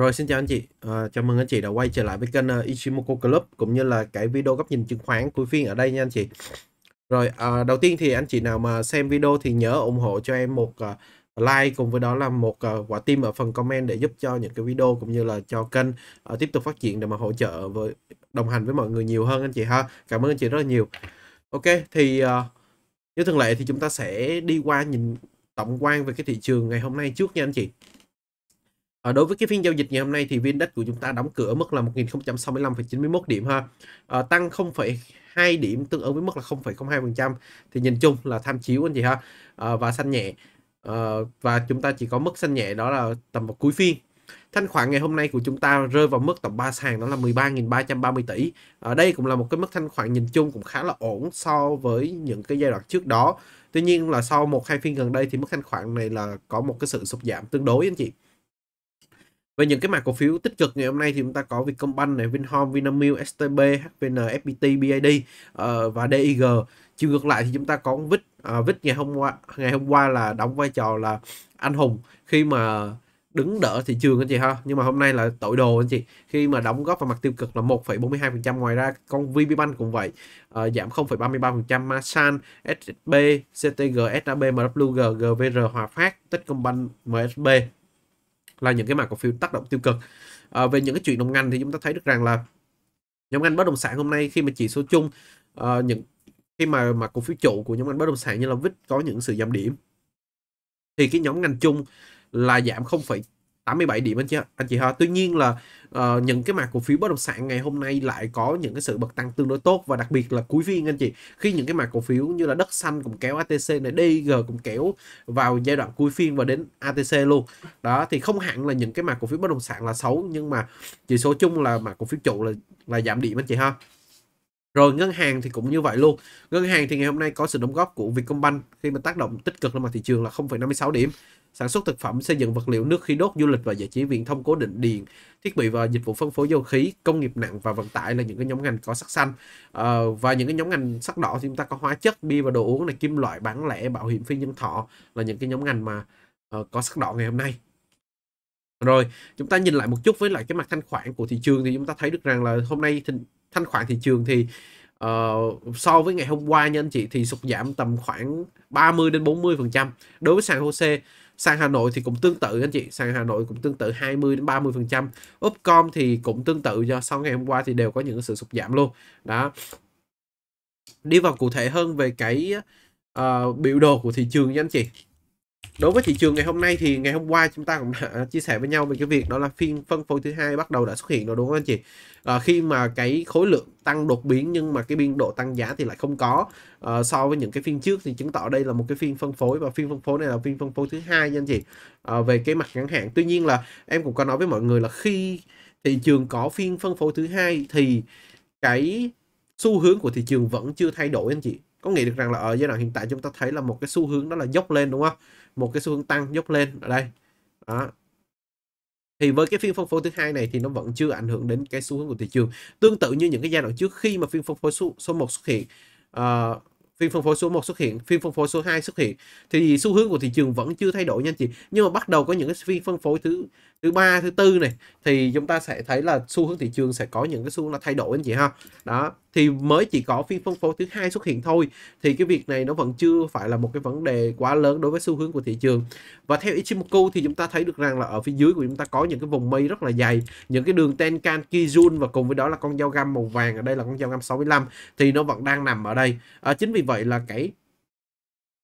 Rồi xin chào anh chị, à, chào mừng anh chị đã quay trở lại với kênh uh, Ichimoku Club cũng như là cái video góc nhìn chứng khoán cuối phiên ở đây nha anh chị. Rồi à, đầu tiên thì anh chị nào mà xem video thì nhớ ủng hộ cho em một uh, like cùng với đó là một uh, quả tim ở phần comment để giúp cho những cái video cũng như là cho kênh uh, tiếp tục phát triển để mà hỗ trợ với đồng hành với mọi người nhiều hơn anh chị ha. Cảm ơn anh chị rất là nhiều. Ok thì uh, như thường lệ thì chúng ta sẽ đi qua nhìn tổng quan về cái thị trường ngày hôm nay trước nha anh chị. À, đối với cái phiên giao dịch ngày hôm nay thì viên đất của chúng ta đóng cửa ở mức là 1065,91 điểm ha. À, tăng 0,2 điểm tương ứng với mức là 0,02% thì nhìn chung là tham chiếu anh chị ha. À, và xanh nhẹ. À, và chúng ta chỉ có mức xanh nhẹ đó là tầm vào cuối phiên. Thanh khoản ngày hôm nay của chúng ta rơi vào mức tầm 3 sàn đó là 13.330 tỷ. Ở à, đây cũng là một cái mức thanh khoản nhìn chung cũng khá là ổn so với những cái giai đoạn trước đó. Tuy nhiên là sau một hai phiên gần đây thì mức thanh khoản này là có một cái sự sụt giảm tương đối anh chị. Về những cái mặt cổ phiếu tích cực ngày hôm nay thì chúng ta có Vietcombank này, Vinhome, Vinamilk, STB, HVN, FPT, BID uh, ờ, và DIG. Chiều ngược lại thì chúng ta có VIX, uh, VIX ngày hôm qua ngày hôm qua là đóng vai trò là anh hùng khi mà đứng đỡ thị trường anh chị ha nhưng mà hôm nay là tội đồ anh chị khi mà đóng góp vào mặt tiêu cực là 1,42% ngoài ra con VPBank cũng vậy à, giảm 0,33% Masan SSB CTG SAB MWG GVR Hòa Phát Techcombank MSB là những cái mã cổ phiếu tác động tiêu cực à, về những cái chuyện đồng ngành thì chúng ta thấy được rằng là nhóm ngành bất động sản hôm nay khi mà chỉ số chung uh, những khi mà mà cổ phiếu trụ của nhóm ngành bất động sản như là vít có những sự giảm điểm thì cái nhóm ngành chung là giảm 0, 87 điểm anh chị anh chị ha. Tuy nhiên là uh, những cái mặt cổ phiếu bất động sản ngày hôm nay lại có những cái sự bật tăng tương đối tốt và đặc biệt là cuối phiên anh chị. Khi những cái mặt cổ phiếu như là đất xanh cũng kéo ATC này, DG cũng kéo vào giai đoạn cuối phiên và đến ATC luôn. Đó thì không hẳn là những cái mặt cổ phiếu bất động sản là xấu nhưng mà chỉ số chung là mặt cổ phiếu trụ là là giảm điểm anh chị ha. Rồi ngân hàng thì cũng như vậy luôn. Ngân hàng thì ngày hôm nay có sự đóng góp của Vietcombank khi mà tác động tích cực lên mặt thị trường là 0,56 điểm sản xuất thực phẩm, xây dựng vật liệu, nước khí đốt, du lịch và giải trí, viễn thông cố định, điện, thiết bị và dịch vụ phân phối dầu khí, công nghiệp nặng và vận tải là những cái nhóm ngành có sắc xanh. À, và những cái nhóm ngành sắc đỏ thì chúng ta có hóa chất, bia và đồ uống này, kim loại, bán lẻ, bảo hiểm phi nhân thọ là những cái nhóm ngành mà uh, có sắc đỏ ngày hôm nay. Rồi, chúng ta nhìn lại một chút với lại cái mặt thanh khoản của thị trường thì chúng ta thấy được rằng là hôm nay thì, thanh khoản thị trường thì uh, so với ngày hôm qua nha anh chị thì sụt giảm tầm khoảng 30 đến 40 phần trăm đối với sàn HOSE sàn Hà Nội thì cũng tương tự anh chị sàn Hà Nội cũng tương tự 20 đến 30 phần trăm Upcom thì cũng tương tự do sau ngày hôm qua thì đều có những sự sụt giảm luôn đó đi vào cụ thể hơn về cái uh, biểu đồ của thị trường nha anh chị đối với thị trường ngày hôm nay thì ngày hôm qua chúng ta cũng đã chia sẻ với nhau về cái việc đó là phiên phân phối thứ hai bắt đầu đã xuất hiện rồi đúng không anh chị à, khi mà cái khối lượng tăng đột biến nhưng mà cái biên độ tăng giá thì lại không có à, so với những cái phiên trước thì chứng tỏ đây là một cái phiên phân phối và phiên phân phối này là phiên phân phối thứ hai nha anh chị à, về cái mặt ngắn hạn tuy nhiên là em cũng có nói với mọi người là khi thị trường có phiên phân phối thứ hai thì cái xu hướng của thị trường vẫn chưa thay đổi anh chị có nghĩa được rằng là ở giai đoạn hiện tại chúng ta thấy là một cái xu hướng đó là dốc lên đúng không một cái xu hướng tăng dốc lên ở đây đó thì với cái phiên phân phối thứ hai này thì nó vẫn chưa ảnh hưởng đến cái xu hướng của thị trường tương tự như những cái giai đoạn trước khi mà phiên phân phối số, số 1 xuất hiện uh, phiên phân phối số 1 xuất hiện, phiên phân phối số 2 xuất hiện thì xu hướng của thị trường vẫn chưa thay đổi nha anh chị. Nhưng mà bắt đầu có những cái phiên phân phối thứ thứ ba thứ tư này thì chúng ta sẽ thấy là xu hướng thị trường sẽ có những cái xu hướng là thay đổi anh chị ha đó thì mới chỉ có phiên phân phối thứ hai xuất hiện thôi thì cái việc này nó vẫn chưa phải là một cái vấn đề quá lớn đối với xu hướng của thị trường và theo Ichimoku thì chúng ta thấy được rằng là ở phía dưới của chúng ta có những cái vùng mây rất là dày những cái đường Tenkan Kijun và cùng với đó là con dao găm màu vàng ở đây là con dao găm 65 thì nó vẫn đang nằm ở đây à, chính vì vậy là cái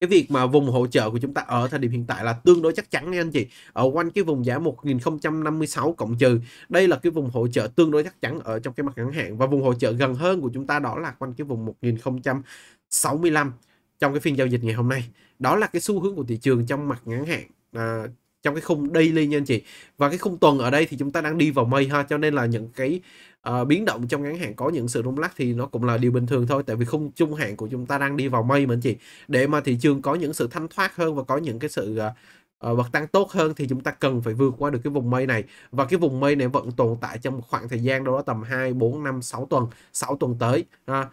cái việc mà vùng hỗ trợ của chúng ta ở thời điểm hiện tại là tương đối chắc chắn nha anh chị ở quanh cái vùng giá 1056 cộng trừ đây là cái vùng hỗ trợ tương đối chắc chắn ở trong cái mặt ngắn hạn và vùng hỗ trợ gần hơn của chúng ta đó là quanh cái vùng 1065 trong cái phiên giao dịch ngày hôm nay đó là cái xu hướng của thị trường trong mặt ngắn hạn à, trong cái khung daily nha anh chị và cái khung tuần ở đây thì chúng ta đang đi vào mây ha cho nên là những cái Ờ, biến động trong ngắn hạn có những sự rung lắc thì nó cũng là điều bình thường thôi tại vì khung trung hạn của chúng ta đang đi vào mây mà anh chị để mà thị trường có những sự thanh thoát hơn và có những cái sự uh, ờ, bật ờ, tăng tốt hơn thì chúng ta cần phải vượt qua được cái vùng mây này và cái vùng mây này vẫn tồn tại trong một khoảng thời gian đâu đó tầm 2, 4, 5, 6 tuần 6 tuần tới à,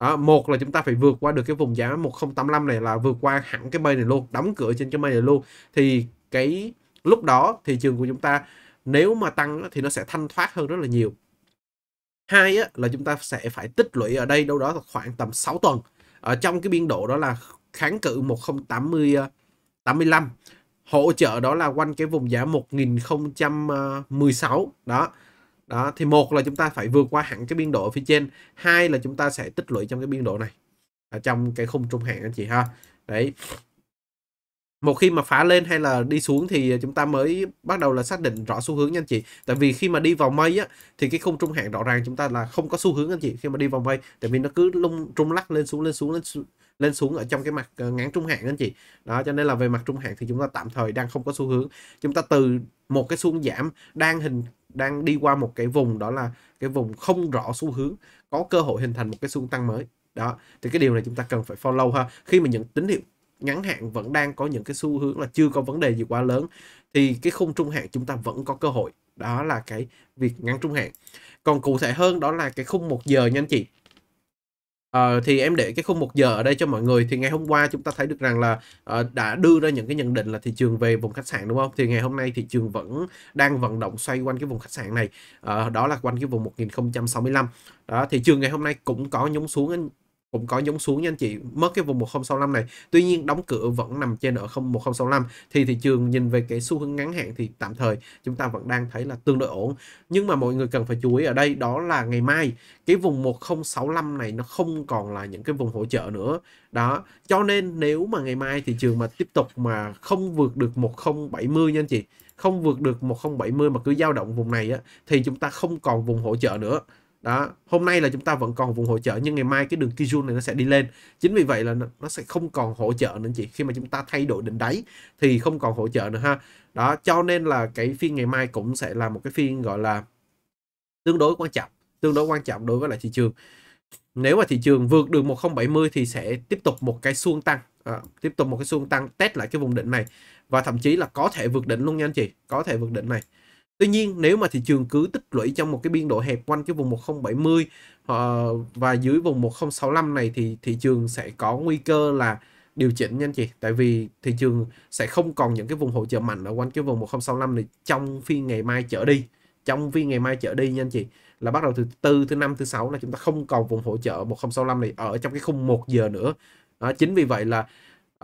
đó, một là chúng ta phải vượt qua được cái vùng giá 1085 này là vượt qua hẳn cái mây này luôn đóng cửa trên cái mây này luôn thì cái lúc đó thị trường của chúng ta nếu mà tăng thì nó sẽ thanh thoát hơn rất là nhiều Hai á, là chúng ta sẽ phải tích lũy ở đây đâu đó khoảng tầm 6 tuần ở trong cái biên độ đó là kháng cự 1080 85 ờ, hỗ trợ đó là quanh cái vùng giá 1016 ờ, đó đó thì một là chúng ta phải vượt qua hẳn cái biên độ ở phía trên hai là chúng ta sẽ tích lũy trong cái biên độ này ở trong cái khung trung hạn anh chị ha đấy một khi mà phá lên hay là đi xuống thì chúng ta mới bắt đầu là xác định rõ xu hướng nha anh chị tại vì khi mà đi vào mây á thì cái khung trung hạn rõ ràng chúng ta là không có xu hướng anh chị khi mà đi vào mây tại vì nó cứ lung trung lắc lên xuống lên xuống lên xuống lên xuống ở trong cái mặt ờ, ngắn trung hạn anh chị đó cho nên là về mặt trung hạn thì chúng ta tạm thời đang không có xu hướng chúng ta từ một cái xu giảm đang hình đang đi qua một cái vùng đó là cái vùng không rõ xu hướng có cơ hội hình thành một cái xu tăng mới đó thì cái điều này chúng ta cần phải follow ha khi mà những tín hiệu ngắn hạn vẫn đang có những cái xu hướng là chưa có vấn đề gì quá lớn thì cái khung trung hạn chúng ta vẫn có cơ hội đó là cái việc ngắn trung hạn còn cụ thể hơn đó là cái khung một giờ nha anh chị à, thì em để cái khung một giờ ở đây cho mọi người thì ngày hôm qua chúng ta thấy được rằng là uh, đã đưa ra những cái nhận định là thị trường về vùng khách sạn đúng không thì ngày hôm nay thị trường vẫn đang vận động xoay quanh cái vùng khách sạn này uh, đó là quanh cái vùng 1065 đó thị trường ngày hôm nay cũng có nhúng xuống cũng có giống xuống nha anh chị mất cái vùng 1065 này tuy nhiên đóng cửa vẫn nằm trên ở 01065 thì thị trường nhìn về cái xu hướng ngắn hạn thì tạm thời chúng ta vẫn đang thấy là tương đối ổn nhưng mà mọi người cần phải chú ý ở đây đó là ngày mai cái vùng 1065 này nó không còn là những cái vùng hỗ trợ nữa đó cho nên nếu mà ngày mai thị trường mà tiếp tục mà không vượt được 1070 nha anh chị không vượt được 1070 mà cứ dao động vùng này á, thì chúng ta không còn vùng hỗ trợ nữa đó hôm nay là chúng ta vẫn còn vùng hỗ trợ nhưng ngày mai cái đường Kijun này nó sẽ đi lên chính vì vậy là nó sẽ không còn hỗ trợ nữa chị khi mà chúng ta thay đổi đỉnh đáy thì không còn hỗ trợ nữa ha đó cho nên là cái phiên ngày mai cũng sẽ là một cái phiên gọi là tương đối quan trọng tương đối quan trọng đối với lại thị trường nếu mà thị trường vượt được 1070 thì sẽ tiếp tục một cái xuông tăng à, tiếp tục một cái xuông tăng test lại cái vùng đỉnh này và thậm chí là có thể vượt đỉnh luôn nha anh chị có thể vượt đỉnh này Tuy nhiên nếu mà thị trường cứ tích lũy trong một cái biên độ hẹp quanh cái vùng 1070 ờ, và dưới vùng 1065 này thì thị trường sẽ có nguy cơ là điều chỉnh nha anh chị tại vì thị trường sẽ không còn những cái vùng hỗ trợ mạnh ở quanh cái vùng 1065 này trong phiên ngày mai trở đi trong phiên ngày mai trở đi nha anh chị là bắt đầu từ tư thứ năm thứ sáu là chúng ta không còn vùng hỗ trợ 1065 này ở trong cái khung 1 giờ nữa đó, chính vì vậy là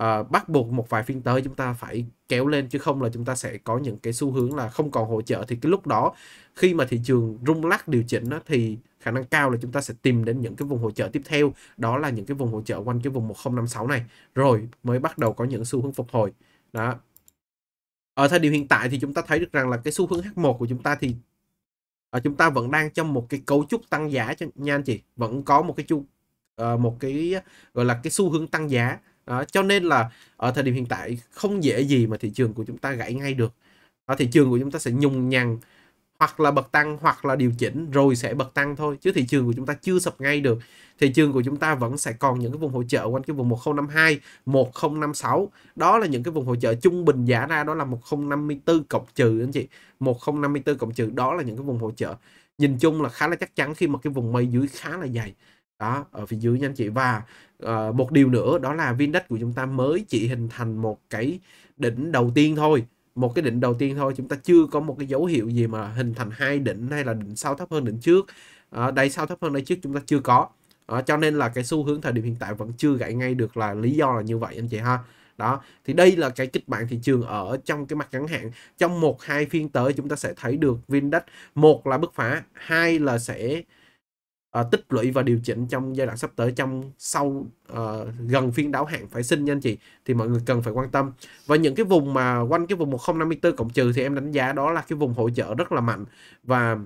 uh, bắt buộc một vài phiên tới chúng ta phải kéo lên chứ không là chúng ta sẽ có những cái xu hướng là không còn hỗ trợ thì cái lúc đó khi mà thị trường rung lắc điều chỉnh đó, thì khả năng cao là chúng ta sẽ tìm đến những cái vùng hỗ trợ tiếp theo đó là những cái vùng hỗ trợ quanh cái vùng 1056 này rồi mới bắt đầu có những xu hướng phục hồi đó ở thời điểm hiện tại thì chúng ta thấy được rằng là cái xu hướng H1 của chúng ta thì ở ờ, chúng ta vẫn đang trong một cái cấu trúc tăng giá nha anh chị vẫn có một cái chu uh, một cái gọi là cái xu hướng tăng giá à, cho nên là ở thời điểm hiện tại không dễ gì mà thị trường của chúng ta gãy ngay được à, thị trường của chúng ta sẽ nhung nhằng hoặc là bật tăng hoặc là điều chỉnh rồi sẽ bật tăng thôi chứ thị trường của chúng ta chưa sập ngay được thị trường của chúng ta vẫn sẽ còn những cái vùng hỗ trợ quanh cái vùng 1052 1056 đó là những cái vùng hỗ trợ trung bình giả ra đó là 1054 cộng trừ anh chị 1054 cộng trừ đó là những cái vùng hỗ trợ nhìn chung là khá là chắc chắn khi mà cái vùng mây dưới khá là dày đó ở phía dưới nha anh chị và uh, một điều nữa đó là viên đất của chúng ta mới chỉ hình thành một cái đỉnh đầu tiên thôi một cái đỉnh đầu tiên thôi chúng ta chưa có một cái dấu hiệu gì mà hình thành hai đỉnh hay là đỉnh sau thấp hơn đỉnh trước uh, đây sau thấp hơn đây trước chúng ta chưa có uh, cho nên là cái xu hướng thời điểm hiện tại vẫn chưa gãy ngay được là lý do là như vậy anh chị ha đó thì đây là cái kịch bản thị trường ở trong cái mặt ngắn hạn trong một hai phiên tới chúng ta sẽ thấy được viên đất một là bứt phá hai là sẽ uh, tích lũy và điều chỉnh trong giai đoạn sắp tới trong sau uh, gần phiên đáo hạn phải sinh nha anh chị thì mọi người cần phải quan tâm và những cái vùng mà quanh cái vùng 1054 cộng trừ thì em đánh giá đó là cái vùng hỗ trợ rất là mạnh và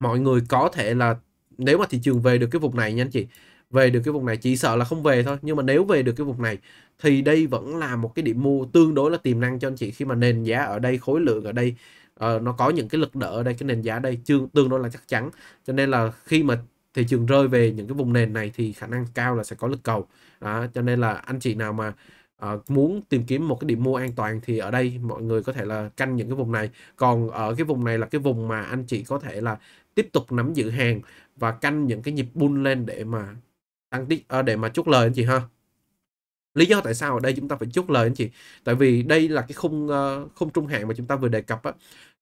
mọi người có thể là nếu mà thị trường về được cái vùng này nha anh chị về được cái vùng này chỉ sợ là không về thôi nhưng mà nếu về được cái vùng này thì đây vẫn là một cái điểm mua tương đối là tiềm năng cho anh chị khi mà nền giá ở đây khối lượng ở đây uh, nó có những cái lực đỡ ở đây cái nền giá ở đây tương tương đối là chắc chắn cho nên là khi mà thị trường rơi về những cái vùng nền này thì khả năng cao là sẽ có lực cầu đó, cho nên là anh chị nào mà uh, muốn tìm kiếm một cái điểm mua an toàn thì ở đây mọi người có thể là canh những cái vùng này còn ở cái vùng này là cái vùng mà anh chị có thể là tiếp tục nắm giữ hàng và canh những cái nhịp bull lên để mà tăng tích uh, để mà chốt lời anh chị ha lý do tại sao ở đây chúng ta phải chốt lời anh chị tại vì đây là cái khung uh, khung trung hạn mà chúng ta vừa đề cập á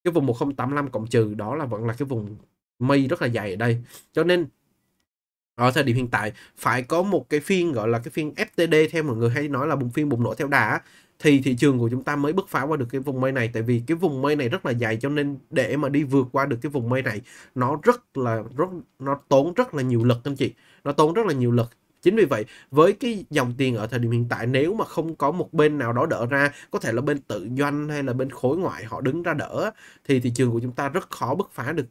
cái vùng 1085 cộng trừ đó là vẫn là cái vùng mây rất là dài ở đây cho nên ở thời điểm hiện tại phải có một cái phiên gọi là cái phiên FTD theo mọi người hay nói là bùng phiên bùng nổ theo đà thì thị trường của chúng ta mới bứt phá qua được cái vùng mây này tại vì cái vùng mây này rất là dài cho nên để mà đi vượt qua được cái vùng mây này nó rất là rất nó tốn rất là nhiều lực anh chị nó tốn rất là nhiều lực chính vì vậy với cái dòng tiền ở thời điểm hiện tại nếu mà không có một bên nào đó đỡ ra có thể là bên tự doanh hay là bên khối ngoại họ đứng ra đỡ thì thị trường của chúng ta rất khó bứt phá được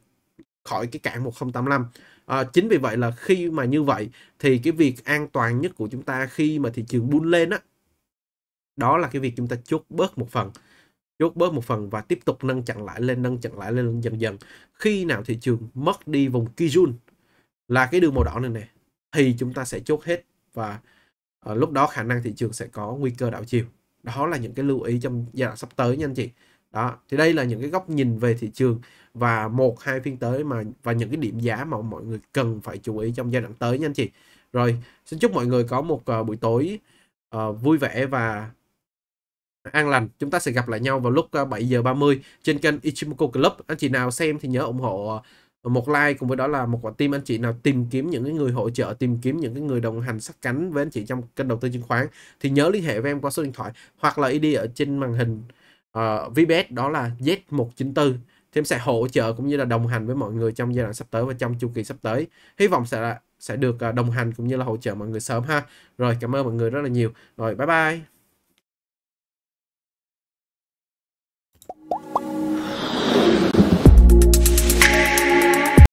khỏi cái cảng 1085 à, ờ, chính vì vậy là khi mà như vậy thì cái việc an toàn nhất của chúng ta khi mà thị trường bull lên á đó là cái việc chúng ta chốt bớt một phần chốt bớt một phần và tiếp tục nâng chặn lại lên nâng chặn lại lên dần dần khi nào thị trường mất đi vùng kijun là cái đường màu đỏ này nè thì chúng ta sẽ chốt hết và uh, lúc đó khả năng thị trường sẽ có nguy cơ đảo chiều đó là những cái lưu ý trong giai đoạn sắp tới nha anh chị đó thì đây là những cái góc nhìn về thị trường và một hai phiên tới mà và những cái điểm giá mà mọi người cần phải chú ý trong giai đoạn tới nha anh chị rồi xin chúc mọi người có một uh, buổi tối uh, vui vẻ và an lành chúng ta sẽ gặp lại nhau vào lúc uh, ờ, 7 giờ 30 trên kênh Ichimoku Club anh chị nào xem thì nhớ ủng hộ một like cùng với đó là một quả tim anh chị nào tìm kiếm những cái người hỗ trợ tìm kiếm những cái người đồng hành sát cánh với anh chị trong kênh đầu tư chứng khoán thì nhớ liên hệ với em qua số điện thoại hoặc là ID ở trên màn hình uh, ờ, VBS đó là Z194 thì em sẽ hỗ trợ cũng như là đồng hành với mọi người trong giai đoạn sắp tới và trong chu kỳ sắp tới hy vọng sẽ là sẽ được ờ, đồng hành cũng như là hỗ trợ mọi người sớm ha rồi cảm ơn mọi người rất là nhiều rồi bye bye